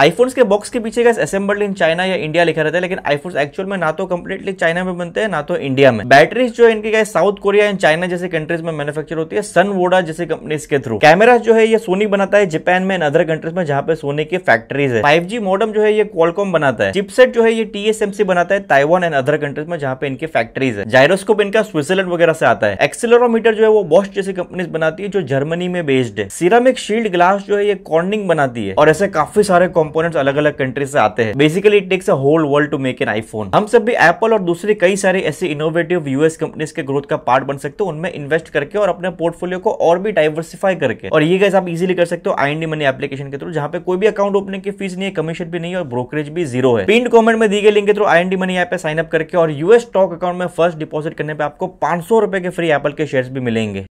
iPhones के box के पीछे गैस असेंबल्ड इन चाइना या इंडिया लिखा रहता है लेकिन आईफोन्स एक्चुअल में ना तो कंप्लीटली चाइना में बनते हैं ना तो इंडिया में बैटरीज जो है इनकी गैस साउथ कोरिया एंड चाइना जैसे कंट्रीज में मैन्युफैक्चर होती है सन वोडा जैसे कंपनीज के थ्रू कैमरा जो है ये सोनी बनाता है जापान में अदर कंट्रीज में जहां पे सोनी की फैक्ट्रीज है फाइव मॉडम जो है ये क्वालकॉम बनाता है चिपसेट जो है ये टीएसएमसी बनाता है ताइवान एंड अदर कंट्रीज में जहां पे इनकी फैक्ट्रीज है जायरोस्कोप इनका स्विटरलैंड वगैरह से आता है एक्सेलरोमीटर जो है वो बॉस जैसी कंपनीज बनाती है जो जर्मनी में बेस्ड है सीरामिक शील्ड ग्लास जो है ये कॉर्निंग बनाती है और ऐसे काफी सारे कॉम्पोनेट अलग अलग कंट्री से आते हैं basically it takes a whole world to make an iPhone हम सब भी एप्पल और दूसरी कई सारे ऐसे इनोवेटिव यूएस कंपनीज के ग्रोथ का पार्ट बन सकते हो उनमें इन्वेस्ट करके और अपने पोर्टफोलियो को और भी डाइवर्सिफाई करके और ये गैस आप इजिली कर सकते हो आई एंडी मनी एप्लीकेशन के थ्रू जहां पे कोई भी अकाउंट ओपनिंग की फीस नहीं है कमीशन भी नहीं है और ब्रोकरेज भी जीरो है पिंड कॉमेंट में दी गई लिंक के थ्रू आई मनी ऐप पे साइन अप करके और यूएस स्टॉक अकाउंट में फर्स्ट डिपॉजिट करने पर आपको पांच सौ रुपए के फ्री एप्पल के शेयर भी मिलेंगे